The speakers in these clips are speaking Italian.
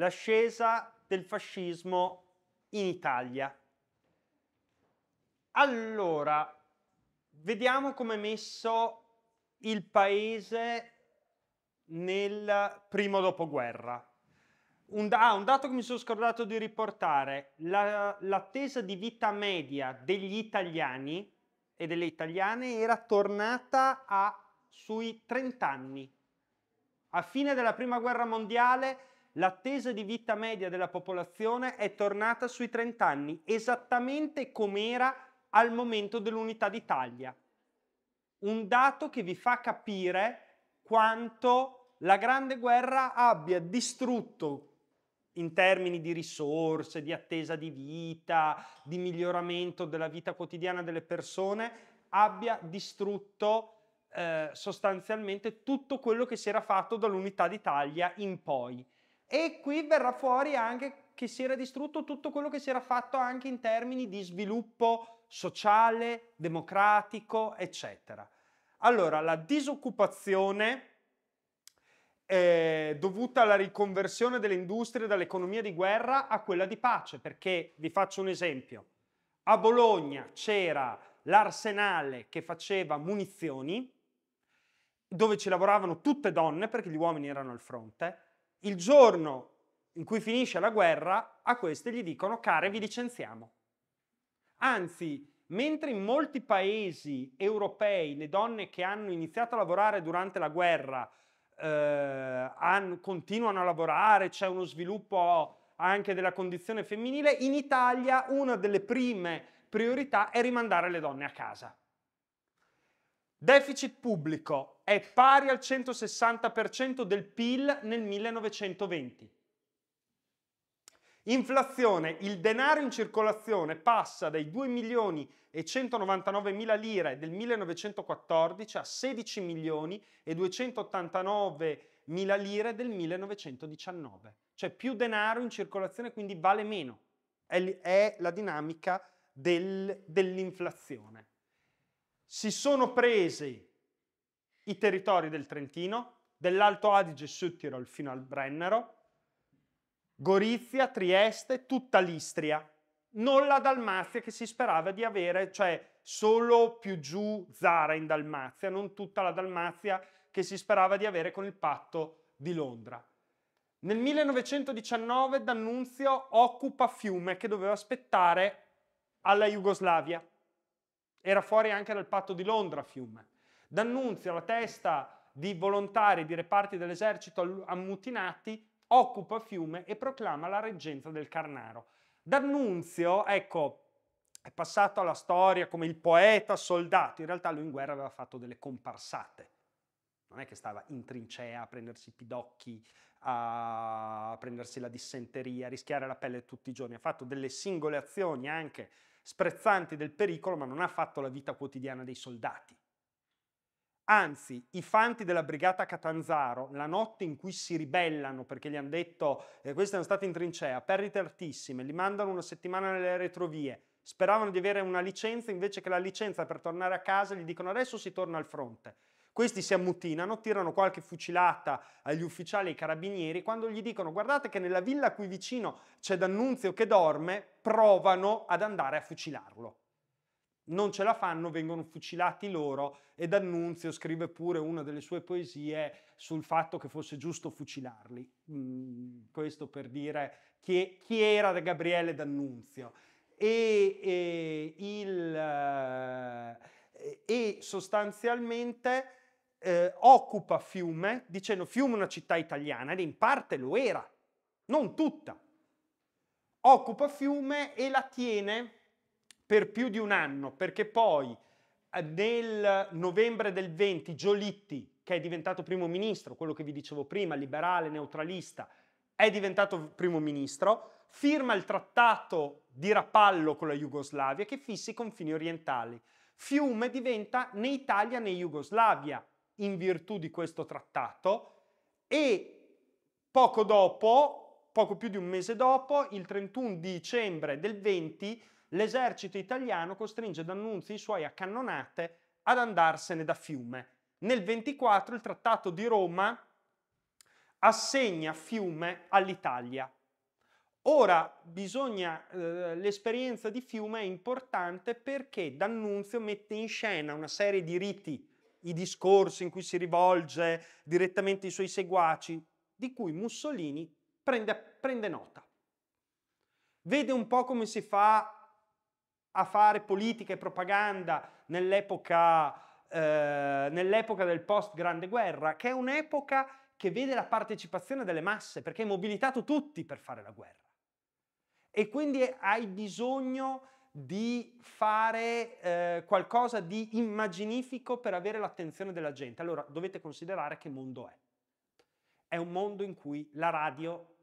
l'ascesa del fascismo in Italia. Allora, vediamo come è messo il paese nel primo dopoguerra. Un, ah, un dato che mi sono scordato di riportare, la, l'attesa di vita media degli italiani e delle italiane era tornata a sui 30 anni. A fine della prima guerra mondiale l'attesa di vita media della popolazione è tornata sui 30 anni, esattamente come era al momento dell'unità d'Italia. Un dato che vi fa capire quanto la Grande Guerra abbia distrutto in termini di risorse, di attesa di vita, di miglioramento della vita quotidiana delle persone, abbia distrutto eh, sostanzialmente tutto quello che si era fatto dall'unità d'Italia in poi. E qui verrà fuori anche che si era distrutto tutto quello che si era fatto anche in termini di sviluppo sociale, democratico, eccetera. Allora, la disoccupazione eh, dovuta alla riconversione delle industrie dall'economia di guerra a quella di pace, perché vi faccio un esempio. A Bologna c'era l'arsenale che faceva munizioni, dove ci lavoravano tutte donne perché gli uomini erano al fronte, il giorno in cui finisce la guerra, a queste gli dicono care vi licenziamo. Anzi, mentre in molti paesi europei le donne che hanno iniziato a lavorare durante la guerra eh, hanno, continuano a lavorare, c'è uno sviluppo anche della condizione femminile, in Italia una delle prime priorità è rimandare le donne a casa. Deficit pubblico è pari al 160% del PIL nel 1920. Inflazione, il denaro in circolazione passa dai 2 milioni e 199 mila lire del 1914 a 16 milioni e 289 mila lire del 1919. Cioè più denaro in circolazione quindi vale meno. È, la dinamica del, dell'inflazione si sono presi i territori del Trentino, dell'Alto Adige e Südtirol fino al Brennero, Gorizia, Trieste, tutta l'Istria, non la Dalmazia che si sperava di avere, cioè solo più giù Zara in Dalmazia, non tutta la Dalmazia che si sperava di avere con il patto di Londra. Nel 1919 D'Annunzio occupa Fiume che doveva aspettare alla Jugoslavia. Era fuori anche dal patto di Londra Fiume. D'Annunzio, la testa di volontari di reparti dell'esercito ammutinati, occupa Fiume e proclama la reggenza del Carnaro. D'Annunzio, ecco, è passato alla storia come il poeta soldato, in realtà lui in guerra aveva fatto delle comparsate. Non è che stava in trincea a prendersi i pidocchi, a prendersi la dissenteria, a rischiare la pelle tutti i giorni, ha fatto delle singole azioni anche sprezzanti del pericolo, ma non ha fatto la vita quotidiana dei soldati. Anzi, i fanti della brigata Catanzaro, la notte in cui si ribellano perché gli hanno detto eh, questi sono stati in trincea, perdite altissime, li mandano una settimana nelle retrovie, speravano di avere una licenza, invece che la licenza per tornare a casa gli dicono adesso si torna al fronte. Questi si ammutinano, tirano qualche fucilata agli ufficiali e ai carabinieri. Quando gli dicono guardate che nella villa qui vicino c'è D'Annunzio che dorme, provano ad andare a fucilarlo. Non ce la fanno, vengono fucilati loro e D'Annunzio scrive pure una delle sue poesie sul fatto che fosse giusto fucilarli. Mm, questo per dire chi, chi era Gabriele D'Annunzio. E, e, il, eh, e sostanzialmente eh, occupa Fiume dicendo Fiume è una città italiana ed in parte lo era, non tutta. Occupa Fiume e la tiene per più di un anno perché poi eh, nel novembre del 20 Giolitti, che è diventato primo ministro, quello che vi dicevo prima, liberale, neutralista, è diventato primo ministro, firma il trattato di Rapallo con la Jugoslavia che fissa i confini orientali. Fiume diventa né Italia né Jugoslavia, in virtù di questo trattato e poco dopo, poco più di un mese dopo, il 31 dicembre del 20, l'esercito italiano costringe D'Annunzio e i suoi a cannonate ad andarsene da Fiume. Nel 24 il Trattato di Roma assegna Fiume all'Italia. Ora bisogna, eh, l'esperienza di Fiume è importante perché D'Annunzio mette in scena una serie di riti i discorsi in cui si rivolge direttamente ai suoi seguaci, di cui Mussolini prende, prende nota. Vede un po' come si fa a fare politica e propaganda nell'epoca, eh, nell'epoca del post-Grande Guerra, che è un'epoca che vede la partecipazione delle masse, perché hai mobilitato tutti per fare la guerra. E quindi hai bisogno di fare eh, qualcosa di immaginifico per avere l'attenzione della gente. Allora dovete considerare che mondo è. È un mondo in cui la radio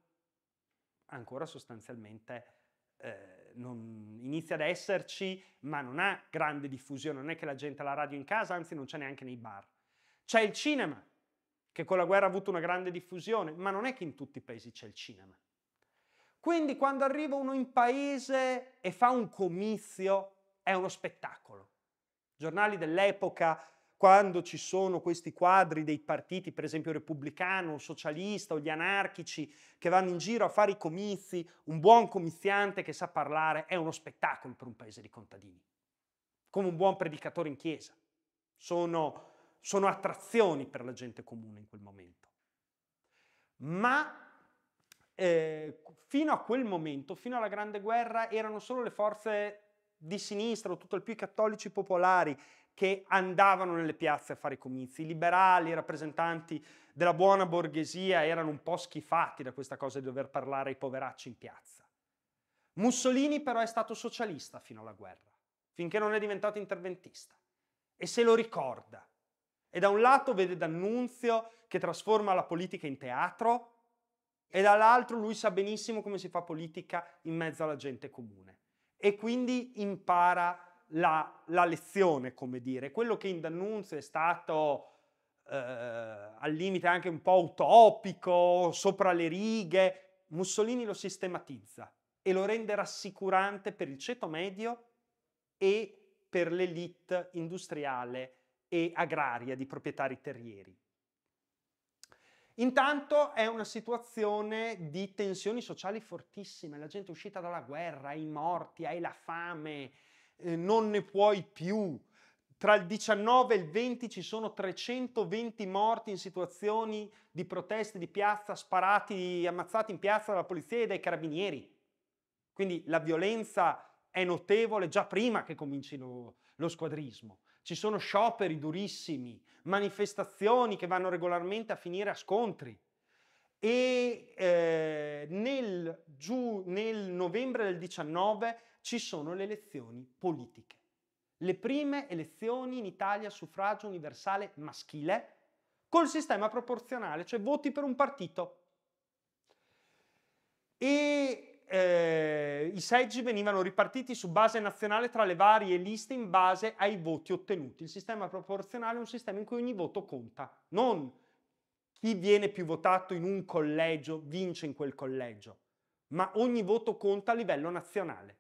ancora sostanzialmente eh, non inizia ad esserci, ma non ha grande diffusione, non è che la gente ha la radio in casa, anzi non c'è neanche nei bar. C'è il cinema, che con la guerra ha avuto una grande diffusione, ma non è che in tutti i paesi c'è il cinema. Quindi quando arriva uno in paese e fa un comizio, è uno spettacolo. I giornali dell'epoca, quando ci sono questi quadri dei partiti, per esempio repubblicano, socialista o gli anarchici, che vanno in giro a fare i comizi, un buon comiziante che sa parlare è uno spettacolo per un paese di contadini, come un buon predicatore in chiesa. Sono, sono attrazioni per la gente comune in quel momento. Ma eh, fino a quel momento, fino alla Grande Guerra, erano solo le forze di sinistra o tutto il più i cattolici popolari che andavano nelle piazze a fare i comizi. I liberali, i rappresentanti della buona borghesia erano un po' schifati da questa cosa di dover parlare ai poveracci in piazza. Mussolini però è stato socialista fino alla guerra, finché non è diventato interventista. E se lo ricorda. E da un lato vede D'Annunzio che trasforma la politica in teatro, e dall'altro lui sa benissimo come si fa politica in mezzo alla gente comune e quindi impara la, la lezione, come dire, quello che in D'Annunzio è stato eh, al limite anche un po' utopico, sopra le righe, Mussolini lo sistematizza e lo rende rassicurante per il ceto medio e per l'elite industriale e agraria di proprietari terrieri. Intanto è una situazione di tensioni sociali fortissime, la gente è uscita dalla guerra, i morti, hai la fame, eh, non ne puoi più. Tra il 19 e il 20 ci sono 320 morti in situazioni di proteste di piazza, sparati, ammazzati in piazza dalla polizia e dai carabinieri. Quindi la violenza è notevole già prima che cominci lo, lo squadrismo ci sono scioperi durissimi, manifestazioni che vanno regolarmente a finire a scontri. E eh, nel, giù, nel novembre del 19 ci sono le elezioni politiche. Le prime elezioni in Italia a suffragio universale maschile col sistema proporzionale, cioè voti per un partito. E eh, i seggi venivano ripartiti su base nazionale tra le varie liste in base ai voti ottenuti. Il sistema proporzionale è un sistema in cui ogni voto conta, non chi viene più votato in un collegio vince in quel collegio, ma ogni voto conta a livello nazionale.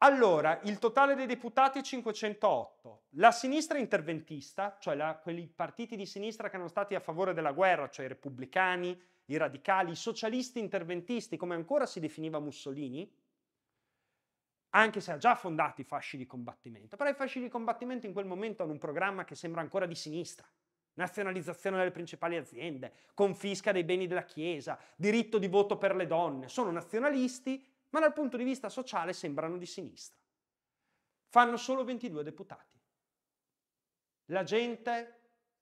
Allora, il totale dei deputati è 508. La sinistra interventista, cioè la, quelli partiti di sinistra che erano stati a favore della guerra, cioè i repubblicani, i radicali, i socialisti interventisti, come ancora si definiva Mussolini, anche se ha già fondato i fasci di combattimento. Però i fasci di combattimento in quel momento hanno un programma che sembra ancora di sinistra. Nazionalizzazione delle principali aziende, confisca dei beni della Chiesa, diritto di voto per le donne. Sono nazionalisti, ma dal punto di vista sociale sembrano di sinistra. Fanno solo 22 deputati. La gente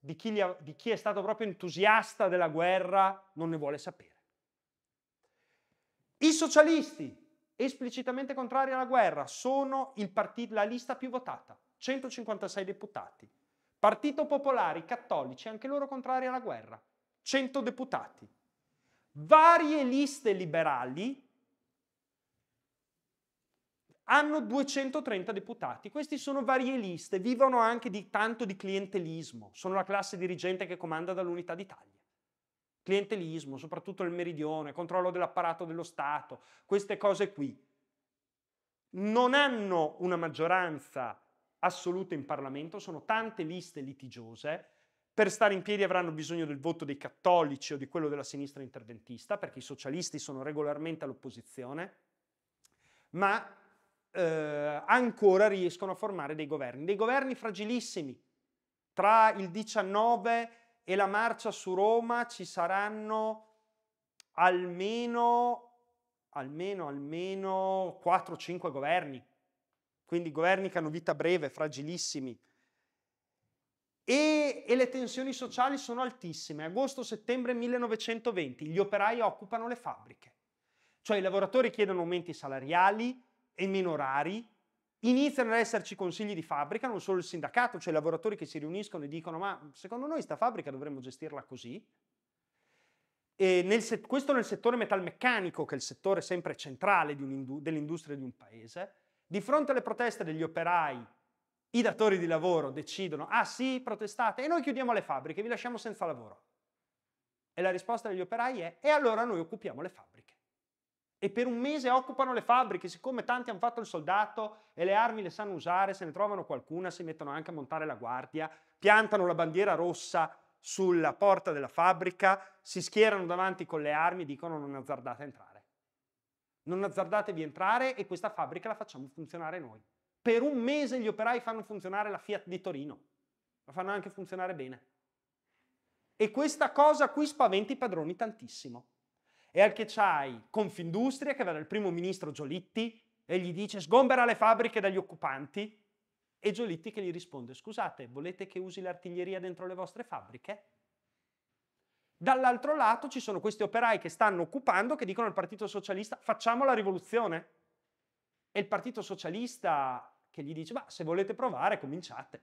di chi, ha, di chi è stato proprio entusiasta della guerra non ne vuole sapere. I socialisti, esplicitamente contrari alla guerra, sono partito, la lista più votata, 156 deputati. Partito Popolare, i cattolici, anche loro contrari alla guerra, 100 deputati. Varie liste liberali, hanno 230 deputati. Questi sono varie liste, vivono anche di tanto di clientelismo, sono la classe dirigente che comanda dall'Unità d'Italia. Clientelismo, soprattutto il meridione, controllo dell'apparato dello Stato, queste cose qui. Non hanno una maggioranza assoluta in Parlamento, sono tante liste litigiose. Per stare in piedi avranno bisogno del voto dei cattolici o di quello della sinistra interventista, perché i socialisti sono regolarmente all'opposizione, ma eh, ancora riescono a formare dei governi, dei governi fragilissimi. Tra il 19 e la marcia su Roma ci saranno almeno, almeno, almeno 4-5 governi, quindi governi che hanno vita breve, fragilissimi. E, e, le tensioni sociali sono altissime. Agosto-settembre 1920 gli operai occupano le fabbriche, cioè i lavoratori chiedono aumenti salariali, e meno rari, iniziano ad esserci consigli di fabbrica, non solo il sindacato, cioè i lavoratori che si riuniscono e dicono ma secondo noi sta fabbrica dovremmo gestirla così. Nel se- questo nel settore metalmeccanico, che è il settore sempre centrale dell'industria di un paese, di fronte alle proteste degli operai, i datori di lavoro decidono, ah sì, protestate, e noi chiudiamo le fabbriche, vi lasciamo senza lavoro. E la risposta degli operai è, e allora noi occupiamo le fabbriche e per un mese occupano le fabbriche, siccome tanti hanno fatto il soldato e le armi le sanno usare, se ne trovano qualcuna, si mettono anche a montare la guardia, piantano la bandiera rossa sulla porta della fabbrica, si schierano davanti con le armi e dicono non azzardate entrare. Non azzardatevi entrare e questa fabbrica la facciamo funzionare noi. Per un mese gli operai fanno funzionare la Fiat di Torino, la fanno anche funzionare bene. E questa cosa qui spaventa i padroni tantissimo e al che c'hai Confindustria che va dal primo ministro Giolitti e gli dice sgombera le fabbriche dagli occupanti e Giolitti che gli risponde scusate volete che usi l'artiglieria dentro le vostre fabbriche? Dall'altro lato ci sono questi operai che stanno occupando che dicono al Partito Socialista facciamo la rivoluzione e il Partito Socialista che gli dice ma se volete provare cominciate.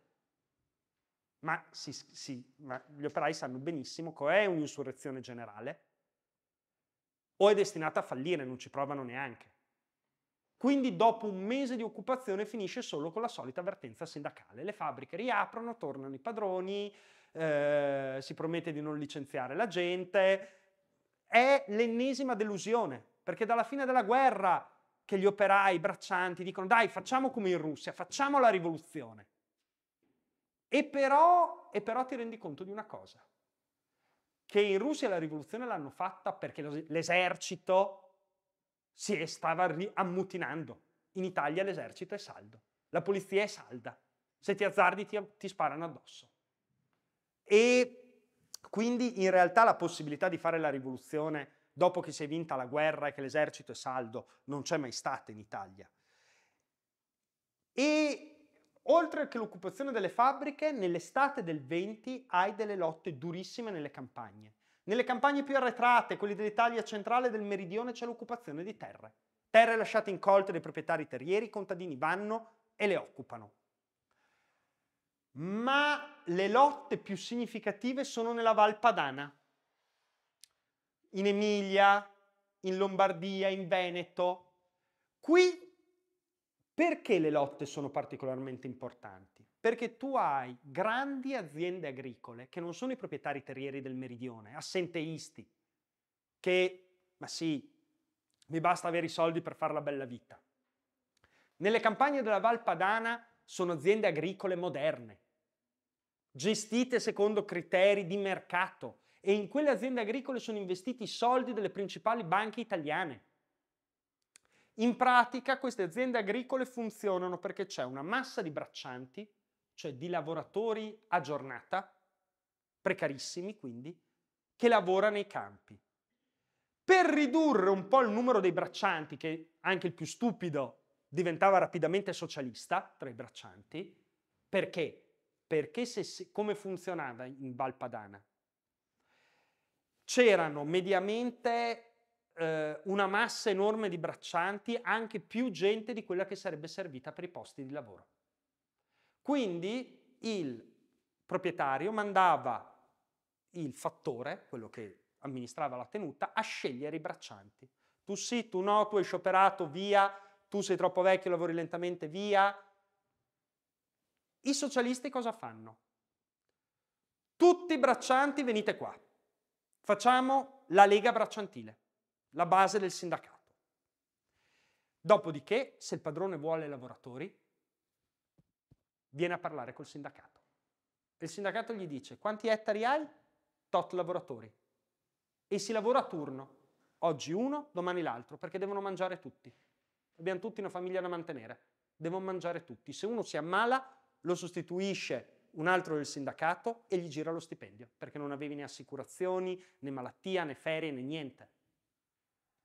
Ma, sì, sì, ma gli operai sanno benissimo che è un'insurrezione generale o è destinata a fallire, non ci provano neanche. Quindi dopo un mese di occupazione finisce solo con la solita avvertenza sindacale. Le fabbriche riaprono, tornano i padroni, eh, si promette di non licenziare la gente. È l'ennesima delusione, perché dalla fine della guerra che gli operai braccianti dicono dai facciamo come in Russia, facciamo la rivoluzione. E però, e però ti rendi conto di una cosa, che in Russia la rivoluzione l'hanno fatta perché l'esercito si stava ammutinando. In Italia l'esercito è saldo, la polizia è salda. Se ti azzardi ti, ti sparano addosso. E quindi in realtà la possibilità di fare la rivoluzione dopo che si è vinta la guerra e che l'esercito è saldo non c'è mai stata in Italia. E Oltre che l'occupazione delle fabbriche, nell'estate del 20 hai delle lotte durissime nelle campagne. Nelle campagne più arretrate, quelle dell'Italia centrale e del meridione, c'è l'occupazione di terre. Terre lasciate incolte dai proprietari terrieri, i contadini vanno e le occupano. Ma le lotte più significative sono nella Val Padana, in Emilia, in Lombardia, in Veneto. Qui perché le lotte sono particolarmente importanti? Perché tu hai grandi aziende agricole che non sono i proprietari terrieri del meridione, assenteisti, che, ma sì, mi basta avere i soldi per fare la bella vita. Nelle campagne della Val Padana sono aziende agricole moderne, gestite secondo criteri di mercato e in quelle aziende agricole sono investiti i soldi delle principali banche italiane. In pratica queste aziende agricole funzionano perché c'è una massa di braccianti, cioè di lavoratori a giornata, precarissimi quindi, che lavora nei campi. Per ridurre un po' il numero dei braccianti, che anche il più stupido diventava rapidamente socialista tra i braccianti, perché? Perché se, come funzionava in Valpadana? C'erano mediamente eh, una massa enorme di braccianti, anche più gente di quella che sarebbe servita per i posti di lavoro. Quindi il proprietario mandava il fattore, quello che amministrava la tenuta, a scegliere i braccianti. Tu sì, tu no, tu hai scioperato, via, tu sei troppo vecchio, lavori lentamente, via. I socialisti cosa fanno? Tutti i braccianti venite qua. Facciamo la lega bracciantile la base del sindacato. Dopodiché, se il padrone vuole i lavoratori, viene a parlare col sindacato. E il sindacato gli dice quanti ettari hai? Tot lavoratori. E si lavora a turno, oggi uno, domani l'altro, perché devono mangiare tutti. Abbiamo tutti una famiglia da mantenere, devono mangiare tutti. Se uno si ammala, lo sostituisce un altro del sindacato e gli gira lo stipendio, perché non avevi né assicurazioni, né malattia, né ferie, né niente.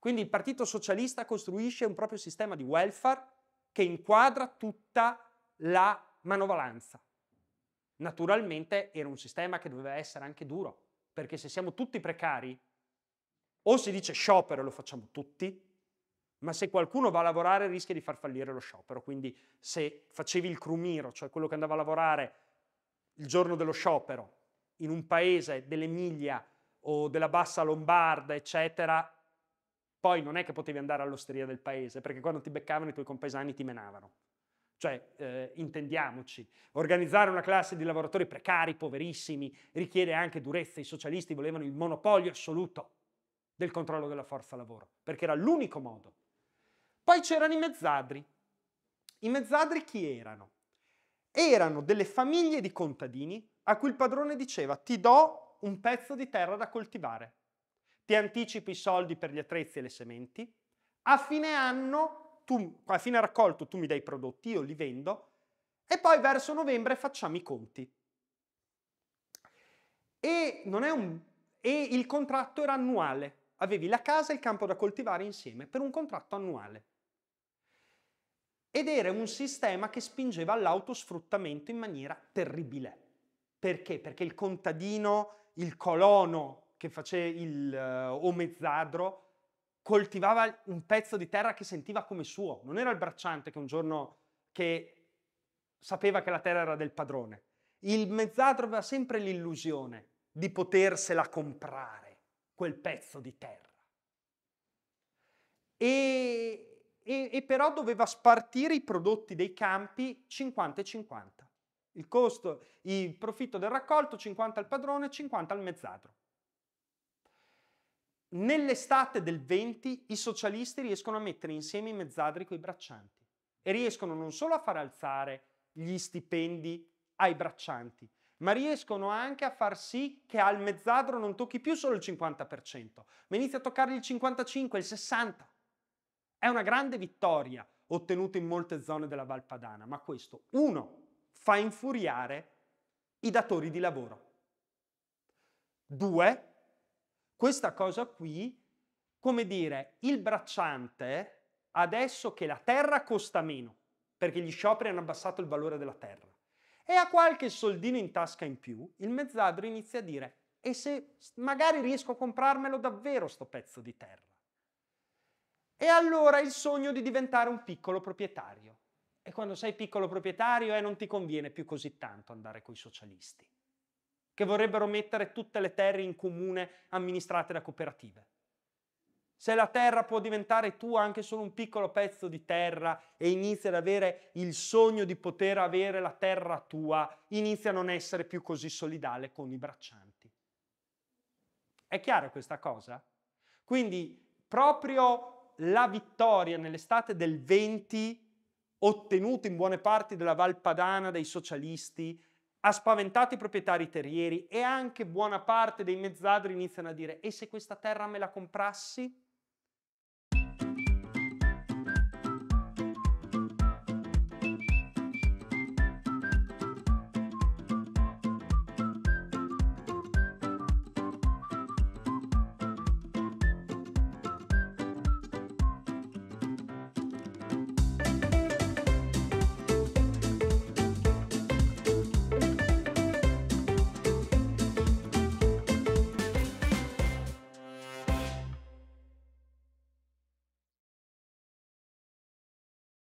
Quindi il Partito Socialista costruisce un proprio sistema di welfare che inquadra tutta la manovalanza. Naturalmente era un sistema che doveva essere anche duro, perché se siamo tutti precari, o si dice sciopero e lo facciamo tutti, ma se qualcuno va a lavorare rischia di far fallire lo sciopero. Quindi se facevi il crumiro, cioè quello che andava a lavorare il giorno dello sciopero in un paese dell'Emilia o della bassa Lombarda, eccetera, poi non è che potevi andare all'osteria del paese, perché quando ti beccavano i tuoi compaesani ti menavano. Cioè, eh, intendiamoci, organizzare una classe di lavoratori precari, poverissimi, richiede anche durezza. I socialisti volevano il monopolio assoluto del controllo della forza lavoro, perché era l'unico modo. Poi c'erano i mezzadri. I mezzadri chi erano? Erano delle famiglie di contadini a cui il padrone diceva ti do un pezzo di terra da coltivare ti anticipi i soldi per gli attrezzi e le sementi, a fine anno, tu, a fine raccolto tu mi dai i prodotti, io li vendo, e poi verso novembre facciamo i conti. E, un... e il contratto era annuale, avevi la casa e il campo da coltivare insieme per un contratto annuale. Ed era un sistema che spingeva all'autosfruttamento in maniera terribile. Perché? Perché il contadino, il colono che faceva il uh, eh, omezzadro coltivava un pezzo di terra che sentiva come suo, non era il bracciante che un giorno che sapeva che la terra era del padrone. Il mezzadro aveva sempre l'illusione di potersela comprare, quel pezzo di terra. E, e, e però doveva spartire i prodotti dei campi 50 e 50. Il costo, il profitto del raccolto 50 al padrone, 50 al mezzadro. Nell'estate del 20 i socialisti riescono a mettere insieme i mezzadri coi braccianti e riescono non solo a far alzare gli stipendi ai braccianti, ma riescono anche a far sì che al mezzadro non tocchi più solo il 50%, ma inizia a toccargli il 55, il 60. È una grande vittoria ottenuta in molte zone della Valpadana, ma questo, uno, fa infuriare i datori di lavoro. Due, questa cosa qui, come dire, il bracciante adesso che la terra costa meno, perché gli scioperi hanno abbassato il valore della terra, e ha qualche soldino in tasca in più, il mezzadro inizia a dire e se magari riesco a comprarmelo davvero sto pezzo di terra. E allora il sogno di diventare un piccolo proprietario. E quando sei piccolo proprietario eh, non ti conviene più così tanto andare coi socialisti che vorrebbero mettere tutte le terre in comune amministrate da cooperative. Se la terra può diventare tua anche solo un piccolo pezzo di terra e inizi ad avere il sogno di poter avere la terra tua, inizia a non essere più così solidale con i braccianti. È chiara questa cosa? Quindi proprio la vittoria nell'estate del 20, ottenuta in buone parti della Valpadana dai socialisti, ha spaventato i proprietari terrieri e anche buona parte dei mezzadri iniziano a dire e se questa terra me la comprassi?